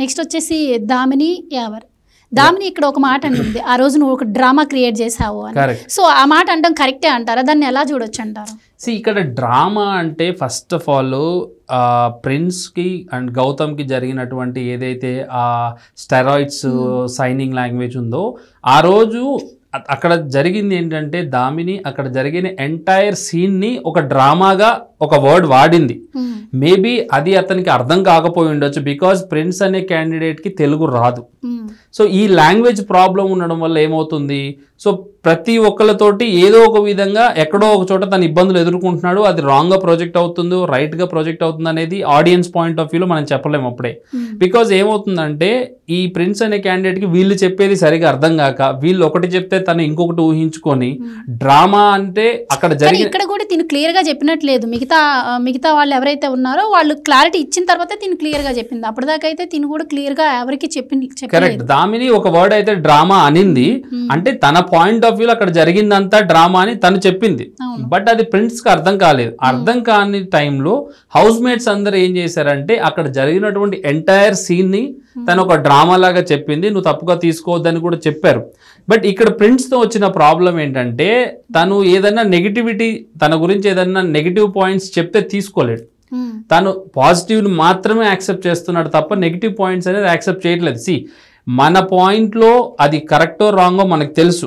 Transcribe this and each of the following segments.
Next వచ్చేసి దామిని యావర్ దామిని ఇక్కడ ఒక మాట అంటుంది ఆ రోజు నువ్వు ఒక డ్రామా క్రియేట్ చేసావు అని సో ఆ మాట అంటాం కరెక్టే అంటారా దాన్ని ఎలా చూడొచ్చు అంటారు సి ఇక్కడ డ్రామా అంటే ఫస్ట్ ఆఫ్ ఆల్ ప్రిన్స్కి అండ్ గౌతమ్కి జరిగినటువంటి ఏదైతే ఆ స్టెరాయిడ్స్ hmm. సైనింగ్ లాంగ్వేజ్ ఉందో ఆ రోజు అక్కడ జరిగింది ఏంటంటే దామిని అక్కడ జరిగిన ఎంటైర్ సీన్ని ఒక డ్రామాగా ఒక వర్డ్ వాడింది మేబీ అది అతనికి అర్థం కాకపోయి ఉండొచ్చు బికాజ్ ప్రిన్స్ అనే క్యాండిడేట్ కి తెలుగు రాదు సో ఈ లాంగ్వేజ్ ప్రాబ్లం ఉండడం వల్ల ఏమవుతుంది సో ప్రతి ఒక్కరితోటి ఏదో ఒక విధంగా ఎక్కడో ఒక చోట తన ఇబ్బందులు ఎదుర్కొంటున్నాడు అది రాంగ్గా ప్రొజెక్ట్ అవుతుందో రైట్గా ప్రొజెక్ట్ అవుతుంది అనేది ఆడియన్స్ పాయింట్ ఆఫ్ వ్యూలో మనం చెప్పలేము అప్పుడే బికాజ్ ఏమవుతుందంటే ఈ ప్రిన్స్ అనే క్యాండిడేట్ కి వీళ్ళు చెప్పేది సరిగా అర్థం కాక వీళ్ళు ఒకటి చెప్తే తను ఇంకొకటి ఊహించుకొని డ్రామా అంటే అక్కడ జరిగి ఇక్కడ కూడా క్లియర్ గా చెప్పినట్లేదు మీకు మిగతా మిగతా వాళ్ళు ఎవరైతే ఉన్నారో వాళ్ళు క్లారిటీ ఇచ్చిన తర్వాత క్లియర్ గా చెప్పింది అప్పటిదాకా అయితే తిని కూడా గా ఎవరికి చెప్పింది కరెక్ట్ దామిని ఒక వర్డ్ అయితే డ్రామా అనింది అంటే తన పాయింట్ ఆఫ్ వ్యూ అక్కడ జరిగిందంతా డ్రామా అని తను చెప్పింది బట్ అది కి అర్థం కాలేదు అర్థం కాని టైంలో హౌస్ మేట్స్ అందరు ఏం చేశారంటే అక్కడ జరిగినటువంటి ఎంటైర్ సీన్ ని తను ఒక డ్రామా లాగా చెప్పింది నువ్వు తప్పుగా తీసుకోవద్దని కూడా చెప్పారు బట్ ఇక్కడ తో వచ్చిన ప్రాబ్లం ఏంటంటే తను ఏదైనా నెగిటివిటీ తన గురించి ఏదైనా నెగిటివ్ పాయింట్ పాయింట్స్ చెప్తే తీసుకోలేడు hmm. తను పాజిటివ్ని మాత్రమే యాక్సెప్ట్ చేస్తున్నాడు తప్ప నెగిటివ్ పాయింట్స్ అనేది యాక్సెప్ట్ చేయట్లేదు సి మన పాయింట్ లో అది కరెక్టో రాంగో మనకు తెలుసు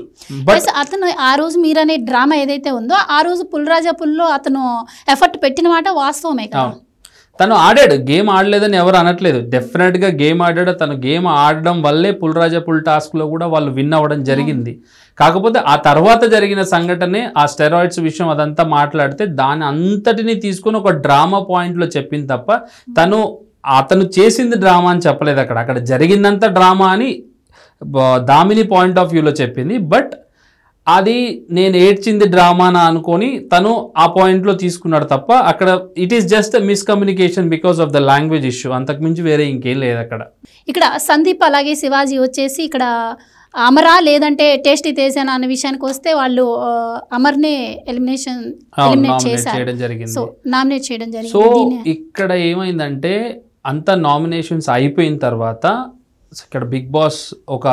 బట్ అతను ఆ రోజు మీరనే డ్రామా ఏదైతే ఉందో ఆ రోజు పుల్రాజా పుల్లో అతను ఎఫర్ట్ పెట్టిన మాట వాస్తవమే కదా తను ఆడాడు గేమ్ ఆడలేదని ఎవరు అనట్లేదు డెఫినెట్గా గేమ్ ఆడాడు తను గేమ్ ఆడడం వల్లే పుల్రాజా పుల్ టాస్క్లో కూడా వాళ్ళు విన్ అవ్వడం hmm. జరిగింది కాకపోతే ఆ తర్వాత జరిగిన సంఘటనే ఆ స్టెరాయిడ్స్ విషయం అదంతా మాట్లాడితే దాని అంతటిని తీసుకొని ఒక డ్రామా పాయింట్లో చెప్పింది తప్ప hmm. తను అతను చేసింది డ్రామా అని చెప్పలేదు అక్కడ అక్కడ జరిగిందంత డ్రామా అని దామిని పాయింట్ ఆఫ్ వ్యూలో చెప్పింది బట్ అది నేను ఏడ్చింది డ్రామానా అనుకొని తను ఆ పాయింట్లో తీసుకున్నాడు తప్ప అక్కడ it is just miscommunication because of the language issue అంతకుమించి వేరే ఇంకేం లేదు అక్కడ ఇక్కడ సందీప్ అలాగే శివాజీ వచ్చేసి ఇక్కడ అమరా లేదంటే టేస్టీ తేజానా అనే విషయానికి వస్తే వాళ్ళు అమర్నే ఎలిమినేషన్ ఎలిమినేట్ చేశారు సో నామినేట్ చేయడం జరిగింది సో ఇక్కడ ఏమైందంటే అంత నామినేషన్స్ అయిపోయిన తర్వాత ఇక్కడ బిగ్ బాస్ ఒక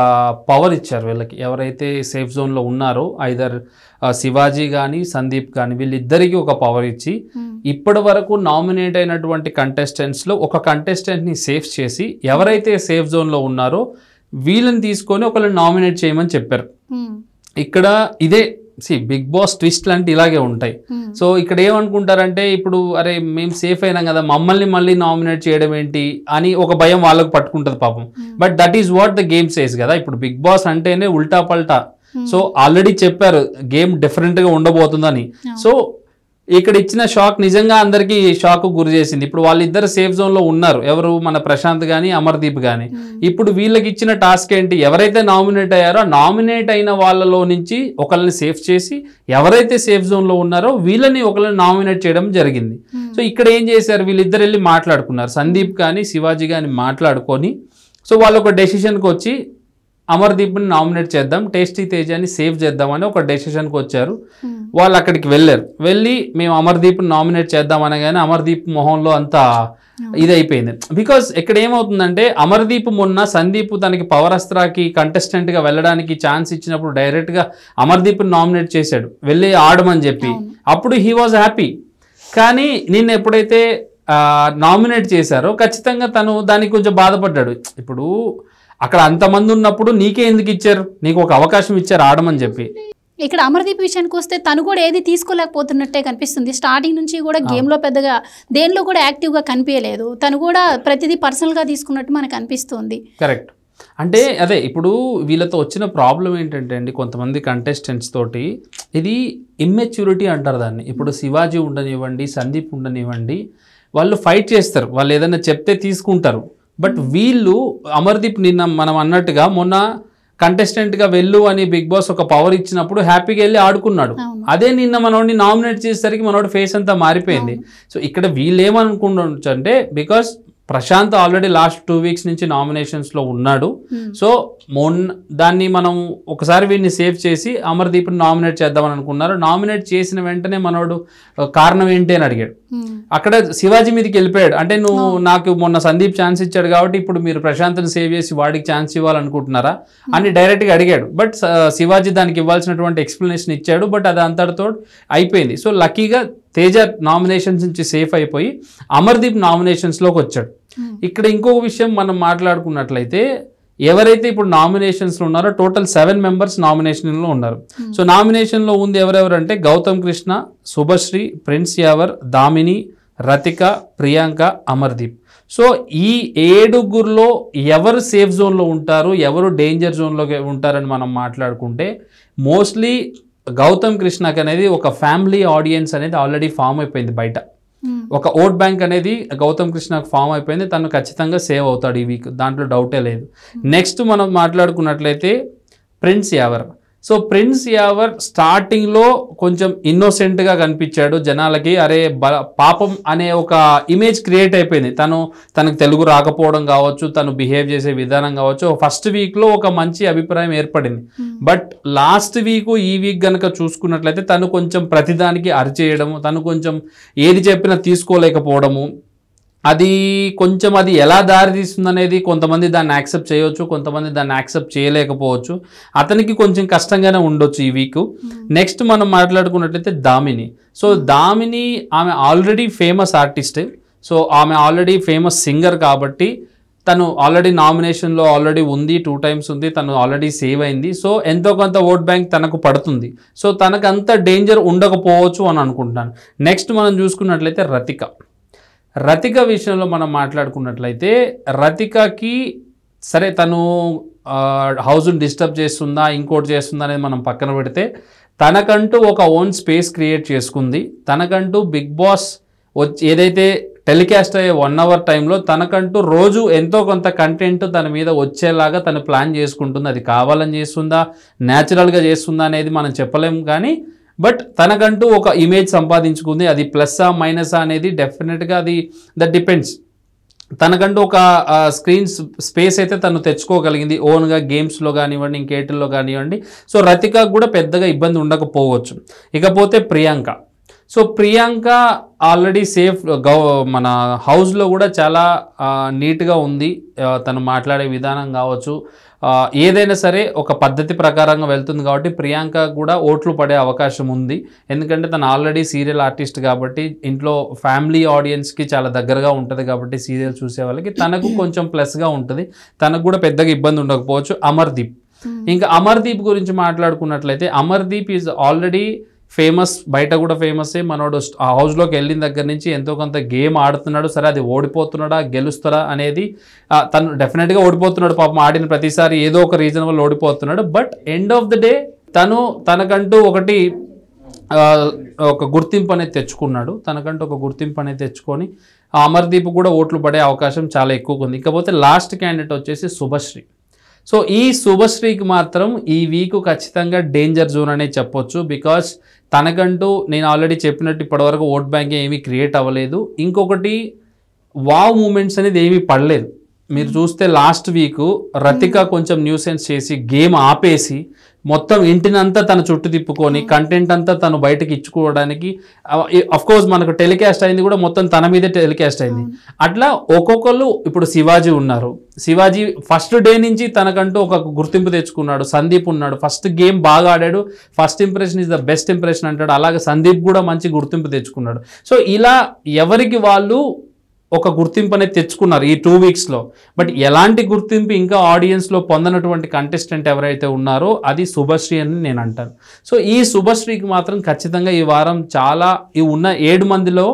పవర్ ఇచ్చారు వీళ్ళకి ఎవరైతే సేఫ్ జోన్లో ఉన్నారో ఐదర్ శివాజీ కానీ సందీప్ కానీ వీళ్ళిద్దరికీ ఒక పవర్ ఇచ్చి hmm. ఇప్పటి వరకు నామినేట్ అయినటువంటి కంటెస్టెంట్స్లో ఒక కంటెస్టెంట్ని సేఫ్ చేసి ఎవరైతే సేఫ్ జోన్లో ఉన్నారో వీళ్ళని తీసుకొని ఒకళ్ళని నామినేట్ చేయమని చెప్పారు hmm. ఇక్కడ ఇదే సి బిగ్ బాస్ ట్విస్ట్ లాంటి ఇలాగే ఉంటాయి సో hmm. ఇక్కడ ఏమనుకుంటారంటే ఇప్పుడు అరే మేము సేఫ్ అయినాం కదా మమ్మల్ని మళ్ళీ నామినేట్ చేయడం ఏంటి అని ఒక భయం వాళ్ళకు పట్టుకుంటుంది పాపం but that is what the game says కదా ఇప్పుడు బిగ్ బాస్ అంటేనే ఉల్టా పల్టా సో hmm. ఆల్రెడీ చెప్పారు గేమ్ డిఫరెంట్ గా ఉండబోతుందని సో hmm. ఇక్కడ ఇచ్చిన షాక్ నిజంగా అందరికీ షాక్ గురి చేసింది ఇప్పుడు వాళ్ళిద్దరు సేఫ్ జోన్లో ఉన్నారు ఎవరు మన ప్రశాంత్ కానీ అమర్దీప్ కానీ ఇప్పుడు వీళ్ళకి ఇచ్చిన టాస్క్ ఏంటి ఎవరైతే నామినేట్ అయ్యారో నామినేట్ అయిన వాళ్ళలో నుంచి ఒకళ్ళని సేఫ్ చేసి ఎవరైతే సేఫ్ జోన్లో ఉన్నారో వీళ్ళని ఒకళ్ళని నామినేట్ చేయడం జరిగింది సో ఇక్కడ ఏం చేశారు వీళ్ళిద్దరు వెళ్ళి మాట్లాడుకున్నారు సందీప్ కానీ శివాజీ కానీ మాట్లాడుకొని సో వాళ్ళు ఒక డెసిషన్కి వచ్చి అమర్దీప్ని నామినేట్ చేద్దాం టేస్టీ తేజాని సేవ్ చేద్దామని ఒక డెసిషన్కి వచ్చారు వాళ్ళు అక్కడికి వెళ్ళారు వెళ్ళి మేము అమర్దీప్ని నామినేట్ చేద్దాం కానీ అమర్దీప్ మొహంలో అంతా ఇదైపోయింది బికాస్ ఇక్కడ ఏమవుతుందంటే అమర్దీప్ మొన్న సందీప్ తనకి పవర్ అస్త్రాకి కంటెస్టెంట్గా వెళ్ళడానికి ఛాన్స్ ఇచ్చినప్పుడు డైరెక్ట్గా అమర్దీప్ని నామినేట్ చేశాడు వెళ్ళి ఆడమని చెప్పి అప్పుడు హీ వాజ్ హ్యాపీ కానీ నిన్న ఎప్పుడైతే నామినేట్ చేశారో ఖచ్చితంగా తను దానికి కొంచెం బాధపడ్డాడు ఇప్పుడు అక్కడ అంతమంది ఉన్నప్పుడు నీకే ఎందుకు ఇచ్చారు నీకు ఒక అవకాశం ఇచ్చారు ఆడమని చెప్పి ఇక్కడ అమర్దీప్ విషయానికి వస్తే తను కూడా ఏది తీసుకోలేకపోతున్నట్టే కనిపిస్తుంది స్టార్టింగ్ నుంచి కూడా గేమ్లో పెద్దగా దేనిలో కూడా యాక్టివ్గా కనిపించలేదు తను కూడా ప్రతిదీ పర్సనల్గా తీసుకున్నట్టు మనకు అనిపిస్తుంది కరెక్ట్ అంటే అదే ఇప్పుడు వీళ్ళతో వచ్చిన ప్రాబ్లం ఏంటంటే అండి కొంతమంది కంటెస్టెంట్స్ తోటి ఇది ఇమ్మెచ్యూరిటీ అంటారు దాన్ని ఇప్పుడు శివాజీ ఉండనివ్వండి సందీప్ ఉండనివ్వండి వాళ్ళు ఫైట్ చేస్తారు వాళ్ళు ఏదైనా చెప్తే తీసుకుంటారు బట్ వీళ్ళు అమర్దీప్ నిన్న మనం అన్నట్టుగా మొన్న కంటెస్టెంట్గా వెళ్ళు అని బిగ్ బాస్ ఒక పవర్ ఇచ్చినప్పుడు హ్యాపీగా వెళ్ళి ఆడుకున్నాడు అదే నిన్న మనోడిని నామినేట్ చేసేసరికి మనోడు ఫేస్ అంతా మారిపోయింది సో ఇక్కడ వీళ్ళు ఏమనుకుంటుంటే because Prashanth already last two weeks నుంచి నామినేషన్స్ లో ఉన్నాడు hmm. సో మొన్ దాన్ని మనం ఒకసారి వీడిని సేవ్ చేసి అమర్దీప్ని నామినేట్ చేద్దామని అనుకున్నారు నామినేట్ చేసిన వెంటనే మనోడు కారణం ఏంటి అని అడిగాడు hmm. అక్కడ శివాజీ మీదకి వెళ్ళిపోయాడు అంటే నువ్వు hmm. నాకు మొన్న సందీప్ ఛాన్స్ ఇచ్చాడు కాబట్టి ఇప్పుడు మీరు ప్రశాంత్ని సేవ్ చేసి వాడికి ఛాన్స్ ఇవ్వాలనుకుంటున్నారా అని డైరెక్ట్ గా అడిగాడు బట్ శివాజీ దానికి ఇవ్వాల్సినటువంటి ఎక్స్ప్లెనేషన్ ఇచ్చాడు బట్ అది అంతటితో అయిపోయింది సో లక్కీగా తేజ నామినేషన్స్ నుంచి సేఫ్ అయిపోయి అమర్దీప్ నామినేషన్స్లోకి వచ్చాడు ఇక్కడ ఇంకొక విషయం మనం మాట్లాడుకున్నట్లయితే ఎవరైతే ఇప్పుడు నామినేషన్స్లో ఉన్నారో టోటల్ సెవెన్ మెంబర్స్ నామినేషన్లో ఉన్నారు సో నామినేషన్లో ఉంది ఎవరెవరంటే గౌతమ్ కృష్ణ శుభశ్రీ ప్రిన్స్ యావర్ దామిని రతిక ప్రియాంక అమర్దీప్ సో ఈ ఏడుగురిలో ఎవరు సేఫ్ జోన్లో ఉంటారు ఎవరు డేంజర్ జోన్లో ఉంటారని మనం మాట్లాడుకుంటే మోస్ట్లీ గౌతమ్ కృష్ణకి అనేది ఒక ఫ్యామిలీ ఆడియన్స్ అనేది ఆల్రెడీ ఫామ్ అయిపోయింది బయట hmm. ఒక ఓట్ బ్యాంక్ అనేది గౌతమ్ కృష్ణకు ఫామ్ అయిపోయింది తను ఖచ్చితంగా సేవ్ అవుతాడు ఈ వీక్ దాంట్లో డౌటే లేదు hmm. నెక్స్ట్ మనం మాట్లాడుకున్నట్లయితే ప్రిన్స్ ఎవరు సో ప్రిన్స్ యావర్ స్టార్టింగ్లో కొంచెం ఇన్నోసెంట్గా కనిపించాడు జనాలకి అరే పాపం అనే ఒక ఇమేజ్ క్రియేట్ అయిపోయింది తను తనకు తెలుగు రాకపోవడం కావచ్చు తను బిహేవ్ చేసే విధానం కావచ్చు ఫస్ట్ వీక్లో ఒక మంచి అభిప్రాయం ఏర్పడింది బట్ లాస్ట్ వీక్ ఈ వీక్ కనుక చూసుకున్నట్లయితే తను కొంచెం ప్రతిదానికి అరిచేయడము తను కొంచెం ఏది చెప్పినా తీసుకోలేకపోవడము అది కొంచెం అది ఎలా దారితీస్తుంది అనేది కొంతమంది దాన్ని యాక్సెప్ట్ చేయవచ్చు కొంతమంది దాన్ని యాక్సెప్ట్ చేయలేకపోవచ్చు అతనికి కొంచెం కష్టంగానే ఉండొచ్చు ఈ వీక్ hmm. నెక్స్ట్ మనం మాట్లాడుకున్నట్లయితే దామిని సో hmm. దామిని ఆమె ఆల్రెడీ ఫేమస్ ఆర్టిస్ట్ సో ఆమె ఆల్రెడీ ఫేమస్ సింగర్ కాబట్టి తను ఆల్రెడీ నామినేషన్లో ఆల్రెడీ ఉంది టూ టైమ్స్ ఉంది తను ఆల్రెడీ సేవ్ అయింది సో ఎంతో కొంత ఓట్ బ్యాంక్ తనకు పడుతుంది సో తనకు అంత డేంజర్ ఉండకపోవచ్చు అని అనుకుంటున్నాను నెక్స్ట్ మనం చూసుకున్నట్లయితే రతిక రతిక విషయంలో మనం మాట్లాడుకున్నట్లయితే రతికకి సరే తను హౌస్ని డిస్టర్బ్ చేస్తుందా ఇంకోటి చేస్తుందా అనేది మనం పక్కన పెడితే తనకంటూ ఒక ఓన్ స్పేస్ క్రియేట్ చేసుకుంది తనకంటూ బిగ్ బాస్ వచ్చి ఏదైతే టెలికాస్ట్ అయ్యే వన్ అవర్ టైంలో తనకంటూ రోజు ఎంతో కొంత కంటెంట్ తన మీద వచ్చేలాగా తను ప్లాన్ చేసుకుంటుంది అది కావాలని చేస్తుందా న్యాచురల్గా చేస్తుందా అనేది మనం చెప్పలేము కానీ బట్ తనకంటూ ఒక ఇమేజ్ సంపాదించుకుంది అది ప్లస్సా మైనసా అనేది డెఫినెట్గా అది దట్ డిపెండ్స్ తనకంటూ ఒక స్క్రీన్ స్పేస్ అయితే తను తెచ్చుకోగలిగింది ఓన్గా గేమ్స్లో కానివ్వండి ఇంకేటిల్లో కానివ్వండి సో రతిక కూడా పెద్దగా ఇబ్బంది ఉండకపోవచ్చు ఇకపోతే Priyanka so Priyanka already safe గౌ మన హౌస్లో కూడా చాలా నీట్గా ఉంది తను మాట్లాడే విధానం కావచ్చు ఏదైనా సరే ఒక పద్ధతి ప్రకారంగా వెళ్తుంది కాబట్టి ప్రియాంక కూడా ఓట్లు పడే అవకాశం ఉంది ఎందుకంటే తను ఆల్రెడీ సీరియల్ ఆర్టిస్ట్ కాబట్టి ఇంట్లో ఫ్యామిలీ ఆడియన్స్కి చాలా దగ్గరగా ఉంటుంది కాబట్టి సీరియల్ చూసే వాళ్ళకి తనకు కొంచెం ప్లస్గా ఉంటుంది తనకు కూడా పెద్దగా ఇబ్బంది ఉండకపోవచ్చు అమర్దీప్ ఇంకా అమర్దీప్ గురించి మాట్లాడుకున్నట్లయితే అమర్దీప్ ఈజ్ ఆల్రెడీ ఫేమస్ బయట కూడా ఫేమసే మనోడు ఆ హౌస్లోకి వెళ్ళిన దగ్గర నుంచి ఎంతో కొంత గేమ్ ఆడుతున్నాడు సరే అది ఓడిపోతున్నాడా గెలుస్తాడా అనేది తను డెఫినెట్గా ఓడిపోతున్నాడు పాపం ఆడిన ప్రతిసారి ఏదో ఒక రీజన్ వల్ల ఓడిపోతున్నాడు but end of the day తను తనకంటూ ఒకటి ఒక గుర్తింపు అనేది తెచ్చుకున్నాడు తనకంటూ ఒక గుర్తింపు అనేది తెచ్చుకొని అమర్దీప్ కూడా ఓట్లు పడే అవకాశం చాలా ఎక్కువగా ఉంది ఇకపోతే లాస్ట్ క్యాండిడేట్ వచ్చేసి శుభశ్రీ సో ఈ శుభశ్రీకి మాత్రం ఈ వీక్ ఖచ్చితంగా డేంజర్ జోన్ అనే చెప్పొచ్చు బికాస్ తనకంటూ నేను ఆల్రెడీ చెప్పినట్టు ఇప్పటివరకు ఓట్ బ్యాంక్ ఏమీ క్రియేట్ అవ్వలేదు ఇంకొకటి వావ్ మూమెంట్స్ అనేది ఏమీ పడలేదు మీరు hmm. చూస్తే లాస్ట్ వీక్ రతిక hmm. కొంచెం న్యూసెన్స్ చేసి గేమ్ ఆపేసి మొత్తం ఇంటినంతా తన చుట్టూ తిప్పుకొని కంటెంట్ అంతా తను బయటకి ఇచ్చుకోవడానికి కోర్స్ మనకు టెలికాస్ట్ అయింది కూడా మొత్తం తన మీదే టెలికాస్ట్ అయింది అట్లా ఒక్కొక్కరు ఇప్పుడు శివాజీ ఉన్నారు శివాజీ ఫస్ట్ డే నుంచి తనకంటూ ఒక గుర్తింపు తెచ్చుకున్నాడు సందీప్ ఉన్నాడు ఫస్ట్ గేమ్ బాగా ఆడాడు first impression is the best impression అంటాడు అలాగే సందీప్ కూడా మంచి గుర్తింపు తెచ్చుకున్నాడు సో ఇలా ఎవరికి వాళ్ళు ఒక గుర్తింపు అనేది తెచ్చుకున్నారు ఈ టూ వీక్స్లో బట్ ఎలాంటి గుర్తింపు ఇంకా ఆడియన్స్లో పొందనటువంటి కంటెస్టెంట్ ఎవరైతే ఉన్నారో అది శుభశ్రీ అని నేను అంటాను సో ఈ శుభశ్రీకి మాత్రం ఖచ్చితంగా ఈ వారం చాలా ఈ ఉన్న ఏడు మందిలో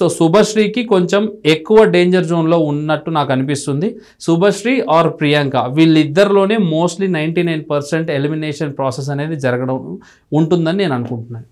సో శుభశ్రీకి కొంచెం ఎక్కువ డేంజర్ జోన్లో ఉన్నట్టు నాకు అనిపిస్తుంది శుభశ్రీ ఆర్ ప్రియాంక వీళ్ళిద్దరిలోనే మోస్ట్లీ నైంటీ ఎలిమినేషన్ ప్రాసెస్ అనేది జరగడం ఉంటుందని నేను అనుకుంటున్నాను